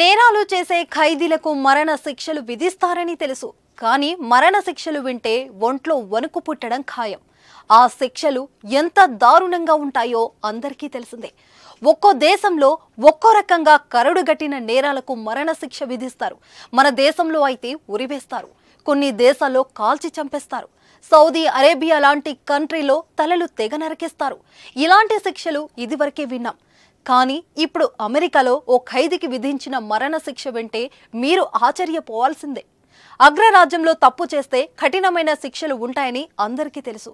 నేరాలు చేసే ఖైదీలకు మరణ శిక్షలు విధిస్తారని తెలుసు కానీ మరణ శిక్షలు వింటే ఒంట్లో వణుకు పుట్టడం ఖాయం ఆ శిక్షలు ఎంత దారుణంగా ఉంటాయో అందరికీ తెలిసిందే ఒక్కో దేశంలో ఒక్కో రకంగా గట్టిన నేరాలకు మరణ శిక్ష విధిస్తారు మన దేశంలో అయితే ఉరివేస్తారు కొన్ని దేశాల్లో కాల్చి చంపేస్తారు సౌదీ అరేబియా లాంటి కంట్రీలో తలలు తెగ నరికేస్తారు ఇలాంటి శిక్షలు ఇదివరకే విన్నాం కానీ ఇప్పుడు అమెరికాలో ఓ ఖైదీకి విధించిన మరణశిక్ష వింటే మీరు ఆశ్చర్యపోవాల్సిందే అగ్రరాజ్యంలో తప్పు చేస్తే కఠినమైన శిక్షలు ఉంటాయని అందరికీ తెలుసు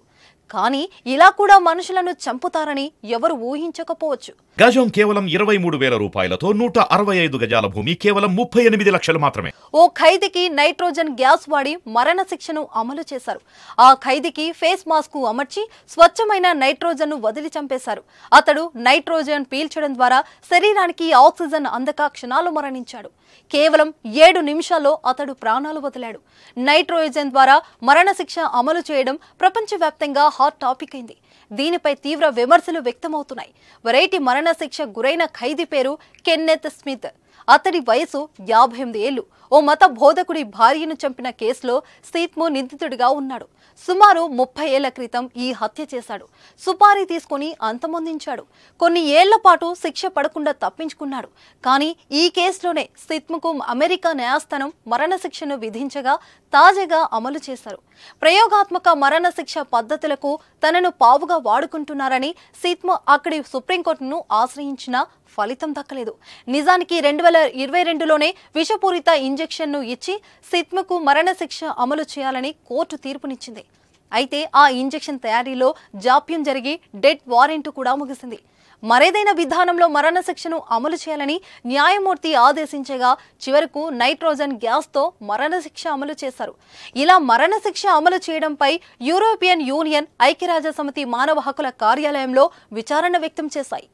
కానీ ఇలా కూడా మనుషులను చంపుతారని ఎవరు ఊహించకపోవచ్చు గజం కేవలం ఇరవై మూడు వేల రూపాయలతో నూట అరవై ఐదు గజాల భూమి కేవలం ముప్పై ఎనిమిది లక్షలు మాత్రమే ఓ ఖైదీకి నైట్రోజన్ గ్యాస్ వాడి మరణ శిక్షను అమలు చేశారు ఆ ఖైదీకి ఫేస్ మాస్క్ అమర్చి స్వచ్ఛమైన నైట్రోజన్ ను వదిలి చంపేశారు అతడు నైట్రోజన్ పీల్చడం ద్వారా శరీరానికి ఆక్సిజన్ అందక క్షణాలు మరణించాడు కేవలం ఏడు నిమిషాల్లో అతడు ప్రాణ ప్రాణాలు వదిలాడు నైట్రోజన్ ద్వారా మరణశిక్ష అమలు చేయడం ప్రపంచవ్యాప్తంగా హాట్ టాపిక్ అయింది దీనిపై తీవ్ర విమర్శలు వ్యక్తమవుతున్నాయి వెరైటీ మరణశిక్ష గురైన ఖైదీ పేరు కెన్నెత్ స్మిత్ అతడి వయసు యాభై ఎనిమిది ఏళ్లు ఓ మత బోధకుడి భార్యను చంపిన కేసులో సీత్ము నిందితుడిగా ఉన్నాడు సుమారు ముప్పై ఏళ్ల క్రితం ఈ హత్య చేశాడు సుపారీ తీసుకుని అంతమొందించాడు కొన్ని ఏళ్ల పాటు శిక్ష పడకుండా తప్పించుకున్నాడు కానీ ఈ కేసులోనే సిత్ముకు అమెరికా న్యాయస్థానం మరణశిక్షను విధించగా తాజాగా అమలు చేశారు ప్రయోగాత్మక మరణశిక్ష పద్ధతులకు తనను పావుగా వాడుకుంటున్నారని సిత్ము అక్కడి సుప్రీంకోర్టును ఆశ్రయించినా ఫలితం దక్కలేదు నిజానికి రెండు వేల ఇరవై రెండులోనే విషపూరిత ఇంజెక్షన్ను ఇచ్చి సిత్మకు మరణశిక్ష అమలు చేయాలని కోర్టు తీర్పునిచ్చింది అయితే ఆ ఇంజెక్షన్ తయారీలో జాప్యం జరిగి డెడ్ వారెంట్ కూడా ముగిసింది మరేదైనా విధానంలో మరణశిక్షను అమలు చేయాలని న్యాయమూర్తి ఆదేశించగా చివరకు నైట్రోజన్ గ్యాస్తో మరణశిక్ష అమలు చేశారు ఇలా మరణశిక్ష అమలు చేయడంపై యూరోపియన్ యూనియన్ ఐక్యరాజ్య సమితి మానవ హక్కుల కార్యాలయంలో విచారణ వ్యక్తం చేశాయి